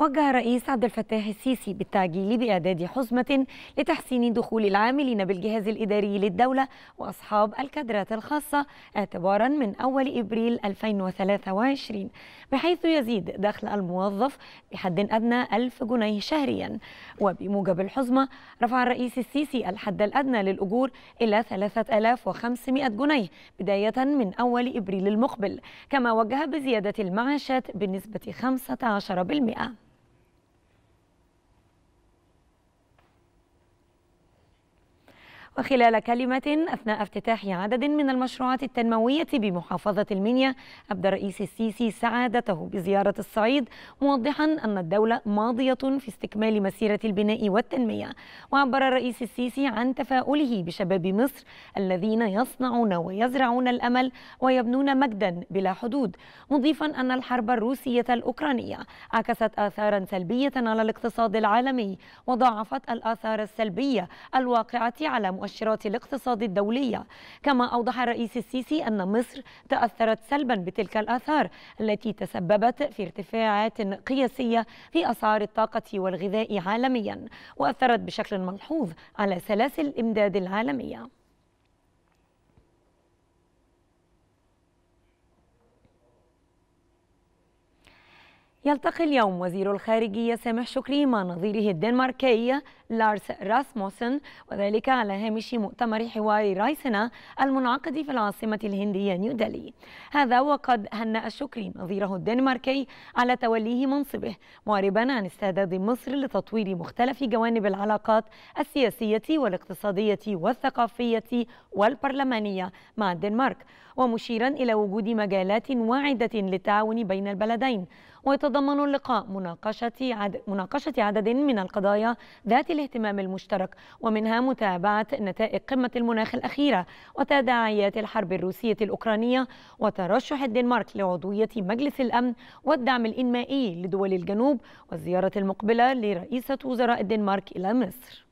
وجه الرئيس عبد الفتاح السيسي بالتعجيل بإعداد حزمة لتحسين دخول العاملين بالجهاز الإداري للدولة وأصحاب الكادرات الخاصة اعتبارا من أول إبريل 2023 بحيث يزيد دخل الموظف بحد أدنى 1000 جنيه شهريا وبموجب الحزمة رفع الرئيس السيسي الحد الأدنى للأجور إلى 3500 جنيه بداية من أول إبريل المقبل كما وجه بزيادة المعاشات بنسبة 15% وخلال كلمة أثناء افتتاح عدد من المشروعات التنموية بمحافظة المنيا أبدى الرئيس السيسي سعادته بزيارة الصعيد موضحا أن الدولة ماضية في استكمال مسيرة البناء والتنمية وعبر الرئيس السيسي عن تفاؤله بشباب مصر الذين يصنعون ويزرعون الأمل ويبنون مجدا بلا حدود مضيفا أن الحرب الروسية الأوكرانية عكست آثارا سلبية على الاقتصاد العالمي وضاعفت الآثار السلبية الواقعة على مؤشرات المؤشرات الاقتصاد الدولية كما أوضح الرئيس السيسي أن مصر تأثرت سلبا بتلك الآثار التي تسببت في ارتفاعات قياسية في أسعار الطاقة والغذاء عالميا وأثرت بشكل ملحوظ على سلاسل الإمداد العالمية يلتقي اليوم وزير الخارجية سامح شكري مع نظيره الدنماركي لارس راسموسن وذلك على هامش مؤتمر حوار رايسنا المنعقد في العاصمة الهندية نيودلهي هذا وقد هنأ الشكري نظيره الدنماركي على توليه منصبه معربا عن استعداد مصر لتطوير مختلف جوانب العلاقات السياسية والاقتصادية والثقافية والبرلمانية مع الدنمارك ومشيرا إلى وجود مجالات واعدة للتعاون بين البلدين ويتضمن اللقاء مناقشة عدد, مناقشة عدد من القضايا ذات الاهتمام المشترك ومنها متابعة نتائج قمة المناخ الأخيرة وتداعيات الحرب الروسية الأوكرانية وترشح الدنمارك لعضوية مجلس الأمن والدعم الإنمائي لدول الجنوب والزيارة المقبلة لرئيسة وزراء الدنمارك إلى مصر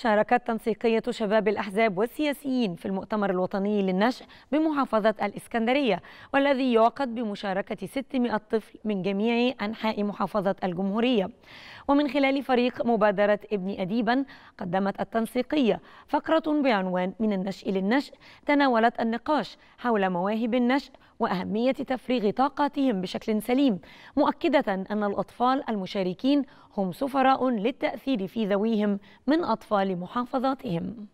شاركت تنسيقية شباب الأحزاب والسياسيين في المؤتمر الوطني للنشء بمحافظة الإسكندرية والذي يعقد بمشاركة 600 طفل من جميع أنحاء محافظة الجمهورية ومن خلال فريق مبادرة ابن أديبا قدمت التنسيقية فقرة بعنوان من النشء للنشء تناولت النقاش حول مواهب النشء وأهمية تفريغ طاقاتهم بشكل سليم مؤكدة أن الأطفال المشاركين هم سفراء للتأثير في ذويهم من أطفال لمحافظاتهم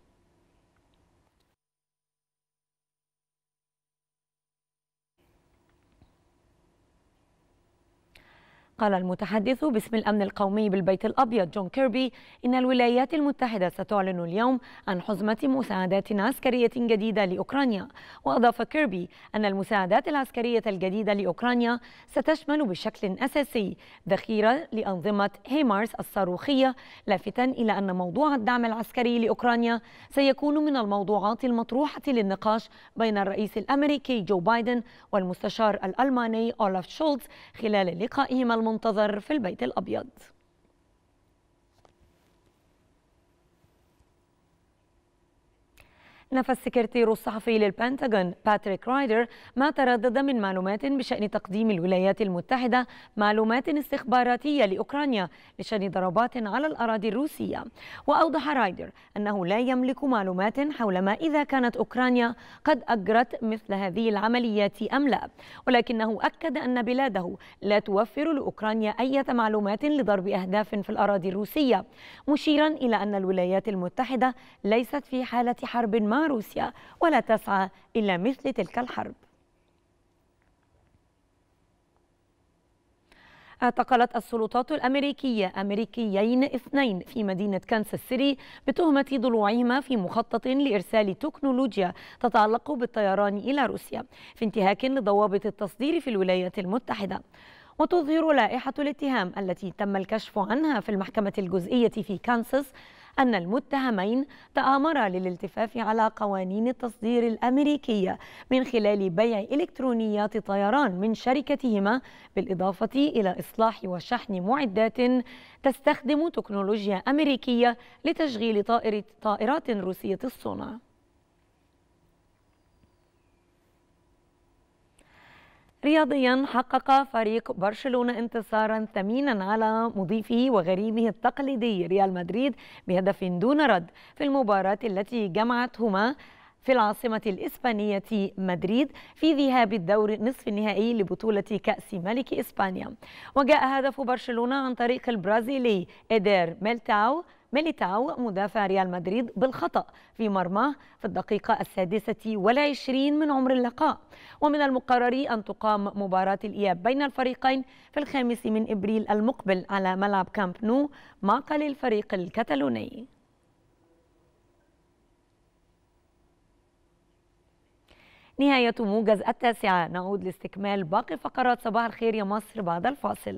قال المتحدث باسم الأمن القومي بالبيت الأبيض جون كيربي إن الولايات المتحدة ستعلن اليوم عن حزمة مساعدات عسكرية جديدة لأوكرانيا وأضاف كيربي أن المساعدات العسكرية الجديدة لأوكرانيا ستشمل بشكل أساسي ذخيرة لأنظمة هيمارس الصاروخية لافتا إلى أن موضوع الدعم العسكري لأوكرانيا سيكون من الموضوعات المطروحة للنقاش بين الرئيس الأمريكي جو بايدن والمستشار الألماني أولاف شولتز خلال لقائهما المنتظر في البيت الأبيض نفى السكرتير الصحفي للبنتاغون باتريك رايدر ما تردد من معلومات بشأن تقديم الولايات المتحدة معلومات استخباراتية لأوكرانيا بشان ضربات على الأراضي الروسية وأوضح رايدر أنه لا يملك معلومات حول ما إذا كانت أوكرانيا قد أجرت مثل هذه العمليات أم لا ولكنه أكد أن بلاده لا توفر لأوكرانيا أي معلومات لضرب أهداف في الأراضي الروسية مشيرا إلى أن الولايات المتحدة ليست في حالة حرب ما مع روسيا ولا تسعى إلى مثل تلك الحرب اعتقلت السلطات الأمريكية أمريكيين اثنين في مدينة كانساس سيتي بتهمة ضلوعهما في مخطط لإرسال تكنولوجيا تتعلق بالطيران إلى روسيا في انتهاك لضوابط التصدير في الولايات المتحدة وتظهر لائحة الاتهام التي تم الكشف عنها في المحكمة الجزئية في كانساس أن المتهمين تآمرا للالتفاف على قوانين التصدير الأمريكية من خلال بيع إلكترونيات طيران من شركتهما بالإضافة إلى إصلاح وشحن معدات تستخدم تكنولوجيا أمريكية لتشغيل طائرات روسية الصنع رياضيا حقق فريق برشلونة انتصارا ثمينا على مضيفه وغريمه التقليدي ريال مدريد بهدف دون رد في المباراة التي جمعتهما في العاصمة الإسبانية مدريد في ذهاب الدور نصف النهائي لبطولة كأس ملك إسبانيا وجاء هدف برشلونة عن طريق البرازيلي إدير ميلتاو ميليتاو مدافع ريال مدريد بالخطأ في مرماه في الدقيقة السادسة والعشرين من عمر اللقاء ومن المقرر أن تقام مباراة الإياب بين الفريقين في الخامس من إبريل المقبل على ملعب كامب نو معقل الفريق الكتالوني نهاية موجز التاسعة نعود لاستكمال باقي فقرات صباح الخير يا مصر بعد الفاصل